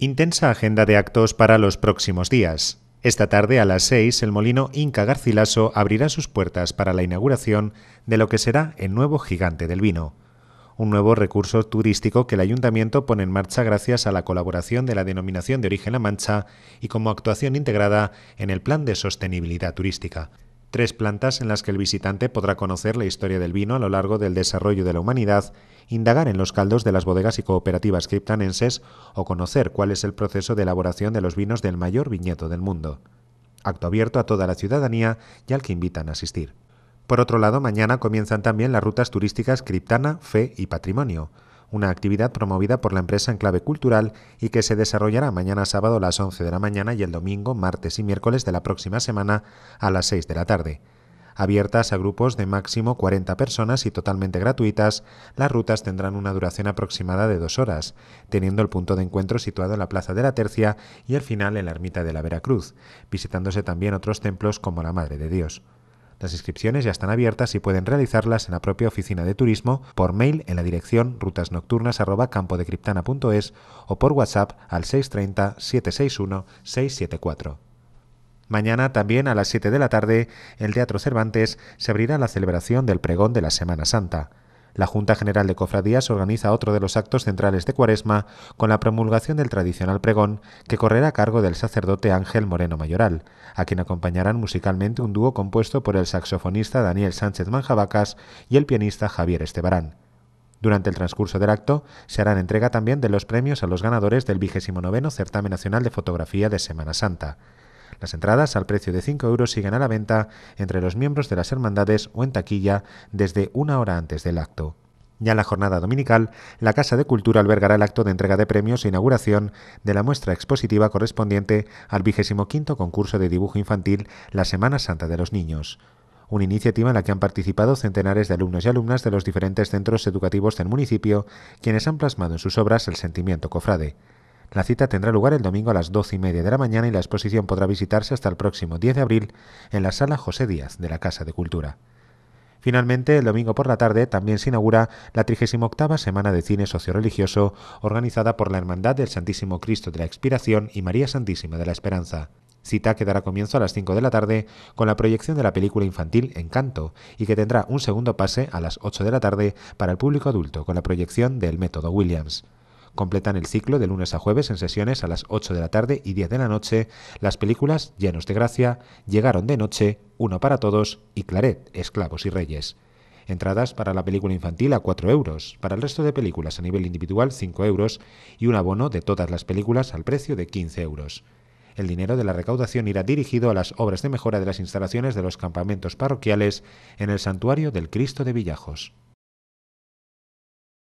Intensa agenda de actos para los próximos días. Esta tarde a las 6 el molino Inca Garcilaso abrirá sus puertas para la inauguración de lo que será el nuevo gigante del vino, un nuevo recurso turístico que el ayuntamiento pone en marcha gracias a la colaboración de la denominación de origen La Mancha y como actuación integrada en el Plan de Sostenibilidad Turística tres plantas en las que el visitante podrá conocer la historia del vino a lo largo del desarrollo de la humanidad, indagar en los caldos de las bodegas y cooperativas criptanenses o conocer cuál es el proceso de elaboración de los vinos del mayor viñedo del mundo. Acto abierto a toda la ciudadanía y al que invitan a asistir. Por otro lado, mañana comienzan también las rutas turísticas Criptana, Fe y Patrimonio, una actividad promovida por la empresa en clave cultural y que se desarrollará mañana sábado a las 11 de la mañana y el domingo, martes y miércoles de la próxima semana a las 6 de la tarde. Abiertas a grupos de máximo 40 personas y totalmente gratuitas, las rutas tendrán una duración aproximada de dos horas, teniendo el punto de encuentro situado en la Plaza de la Tercia y el final en la Ermita de la Veracruz, visitándose también otros templos como la Madre de Dios. Las inscripciones ya están abiertas y pueden realizarlas en la propia oficina de turismo por mail en la dirección rutasnocturnas.campodecriptana.es o por WhatsApp al 630 761 674. Mañana también a las 7 de la tarde, el Teatro Cervantes se abrirá la celebración del pregón de la Semana Santa. La Junta General de Cofradías organiza otro de los actos centrales de Cuaresma con la promulgación del tradicional pregón que correrá a cargo del sacerdote Ángel Moreno Mayoral, a quien acompañarán musicalmente un dúo compuesto por el saxofonista Daniel Sánchez Manjabacas y el pianista Javier Estebarán. Durante el transcurso del acto se harán entrega también de los premios a los ganadores del noveno Certamen Nacional de Fotografía de Semana Santa. Las entradas al precio de 5 euros siguen a la venta entre los miembros de las hermandades o en taquilla desde una hora antes del acto. Ya en la jornada dominical, la Casa de Cultura albergará el acto de entrega de premios e inauguración de la muestra expositiva correspondiente al quinto concurso de dibujo infantil La Semana Santa de los Niños una iniciativa en la que han participado centenares de alumnos y alumnas de los diferentes centros educativos del municipio, quienes han plasmado en sus obras el sentimiento cofrade. La cita tendrá lugar el domingo a las 12 y media de la mañana y la exposición podrá visitarse hasta el próximo 10 de abril en la Sala José Díaz de la Casa de Cultura. Finalmente, el domingo por la tarde también se inaugura la 38 Semana de Cine Socioreligioso organizada por la Hermandad del Santísimo Cristo de la Expiración y María Santísima de la Esperanza. Cita que dará comienzo a las 5 de la tarde con la proyección de la película infantil Encanto y que tendrá un segundo pase a las 8 de la tarde para el público adulto con la proyección del Método Williams completan el ciclo de lunes a jueves en sesiones a las 8 de la tarde y 10 de la noche las películas Llenos de Gracia, Llegaron de Noche, Uno para Todos y Claret, Esclavos y Reyes. Entradas para la película infantil a 4 euros, para el resto de películas a nivel individual 5 euros y un abono de todas las películas al precio de 15 euros. El dinero de la recaudación irá dirigido a las obras de mejora de las instalaciones de los campamentos parroquiales en el Santuario del Cristo de Villajos.